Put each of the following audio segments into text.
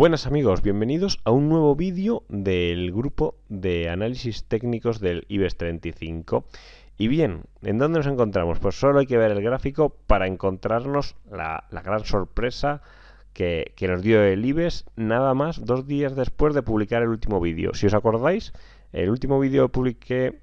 Buenas amigos, bienvenidos a un nuevo vídeo del grupo de análisis técnicos del IBEX 35. Y bien, ¿en dónde nos encontramos? Pues solo hay que ver el gráfico para encontrarnos la, gran sorpresa que, nos dio el IBEX nada más dos días después de publicar el último vídeo. Si os acordáis, el último vídeo publiqué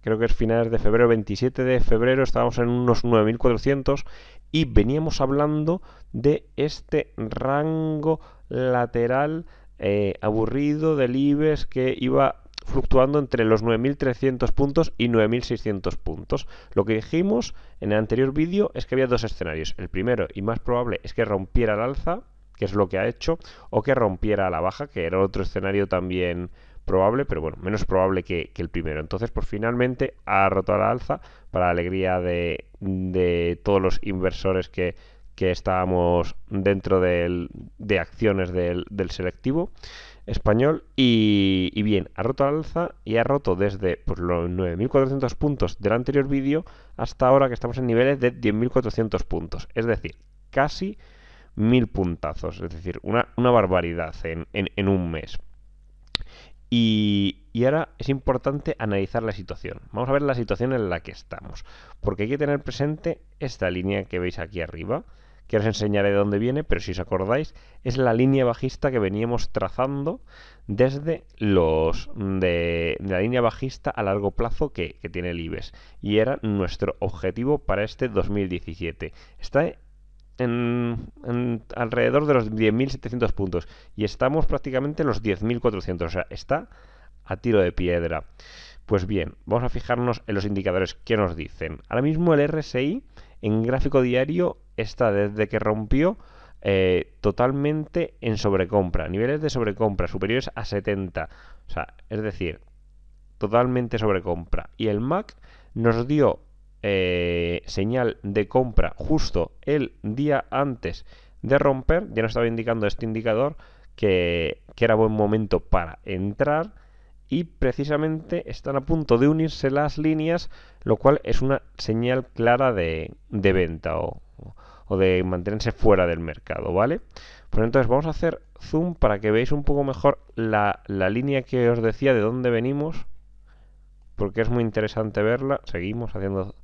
creo que es finales de febrero, 27 de febrero, estábamos en unos 9.400 y veníamos hablando de este rango lateral eh, aburrido del IBEX que iba fluctuando entre los 9.300 puntos y 9.600 puntos. Lo que dijimos en el anterior vídeo es que había dos escenarios. El primero y más probable es que rompiera al alza, que es lo que ha hecho, o que rompiera a la baja, que era otro escenario también probable, pero bueno, menos probable que, el primero. Entonces, pues finalmente ha roto la alza para la alegría de, todos los inversores que, estábamos dentro de acciones del, selectivo español y, bien, ha roto la alza y ha roto desde pues, los 9.400 puntos del anterior vídeo hasta ahora que estamos en niveles de 10.400 puntos, es decir, casi 1.000 puntazos, es decir, una, barbaridad en, un mes. Y, ahora es importante analizar la situación. Vamos a ver la situación en la que estamos. Porque hay que tener presente esta línea que veis aquí arriba, que os enseñaré de dónde viene, pero si os acordáis, es la línea bajista que veníamos trazando desde los de, la línea bajista a largo plazo que, tiene el IBEX. Y era nuestro objetivo para este 2017. Está en, alrededor de los 10.700 puntos y estamos prácticamente en los 10.400, o sea, está a tiro de piedra. Pues bien, vamos a fijarnos en los indicadores que nos dicen. Ahora mismo el RSI en gráfico diario está desde que rompió eh, totalmente en sobrecompra, niveles de sobrecompra superiores a 70, o sea, es decir, totalmente sobrecompra. Y el MAC nos dio eh, señal de compra justo el día antes de romper, ya nos estaba indicando este indicador que, era buen momento para entrar y precisamente están a punto de unirse las líneas, lo cual es una señal clara de, venta o, o, de mantenerse fuera del mercado, ¿vale? Pues entonces vamos a hacer zoom para que veáis un poco mejor la, la línea que os decía de dónde venimos, porque es muy interesante verla. Seguimos haciendo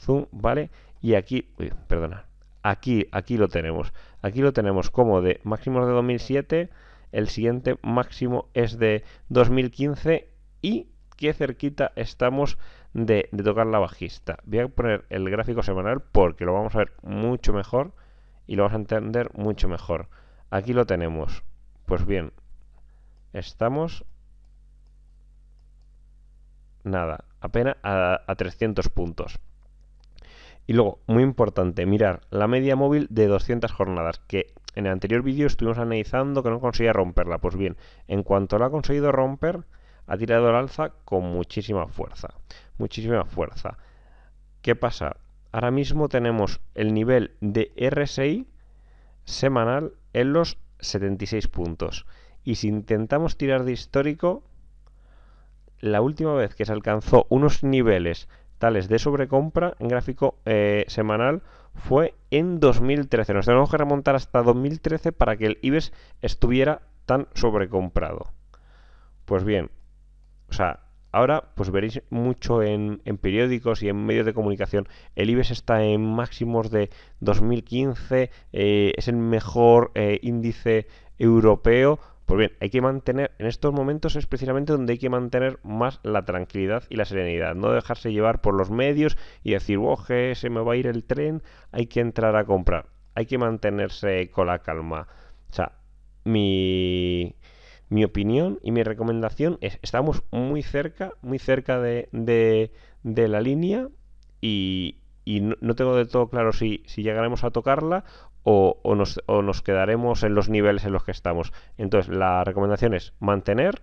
zoom, ¿vale? Y aquí, uy, perdona, aquí, aquí lo tenemos. Aquí lo tenemos como de máximos de 2007, el siguiente máximo es de 2015 y qué cerquita estamos de, tocar la bajista. Voy a poner el gráfico semanal porque lo vamos a ver mucho mejor y lo vamos a entender mucho mejor. Aquí lo tenemos. Pues bien, estamos... Nada, apenas a 300 puntos. Y luego, muy importante, mirar la media móvil de 200 jornadas, que en el anterior vídeo estuvimos analizando que no conseguía romperla. Pues bien, en cuanto la ha conseguido romper, ha tirado al alza con muchísima fuerza. Muchísima fuerza. ¿Qué pasa? Ahora mismo tenemos el nivel de RSI semanal en los 76 puntos. Y si intentamos tirar de histórico, la última vez que se alcanzó unos niveles de sobrecompra en gráfico eh, semanal fue en 2013. Nos tenemos que remontar hasta 2013 para que el IBEX estuviera tan sobrecomprado. Pues bien, o sea, ahora pues veréis mucho en, periódicos y en medios de comunicación. El IBEX está en máximos de 2015, eh, es el mejor eh, índice europeo. Pues bien, hay que mantener, en estos momentos es precisamente donde hay que mantener más la tranquilidad y la serenidad, no dejarse llevar por los medios y decir, oje, se me va a ir el tren, hay que entrar a comprar, hay que mantenerse con la calma. O sea, mi, opinión y mi recomendación es, estamos muy cerca, muy cerca de, de, la línea y, no, tengo de todo claro si, si llegaremos a tocarla o, nos, quedaremos en los niveles en los que estamos. Entonces, la recomendación es mantener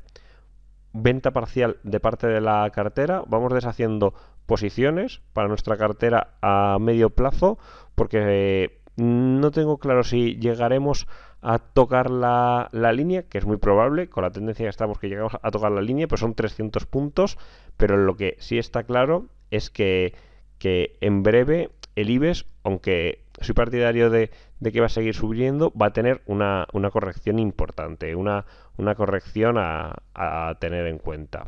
venta parcial de parte de la cartera, vamos deshaciendo posiciones para nuestra cartera a medio plazo, porque eh, no tengo claro si llegaremos a tocar la, línea, que es muy probable, con la tendencia que estamos que llegamos a tocar la línea, pero son 300 puntos, pero lo que sí está claro es que, que en breve el IBEX, aunque soy partidario de, que va a seguir subiendo, va a tener una, una corrección importante, una, una corrección a tener en cuenta.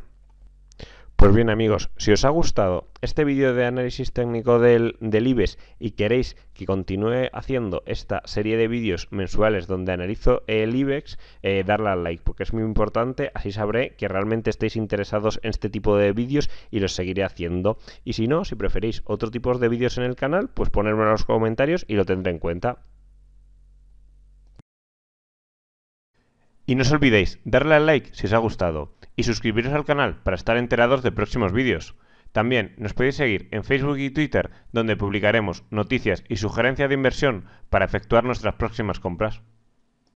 Pues bien amigos, si os ha gustado este vídeo de análisis técnico del, IBEX y queréis que continúe haciendo esta serie de vídeos mensuales donde analizo el IBEX, eh, darle al like porque es muy importante, así sabré que realmente estáis interesados en este tipo de vídeos y los seguiré haciendo. Y si no, si preferís otro tipo de vídeos en el canal, pues ponedme en los comentarios y lo tendré en cuenta. Y no os olvidéis, darle al like si os ha gustado y suscribiros al canal para estar enterados de próximos vídeos. También nos podéis seguir en Facebook y Twitter, donde publicaremos noticias y sugerencias de inversión para efectuar nuestras próximas compras.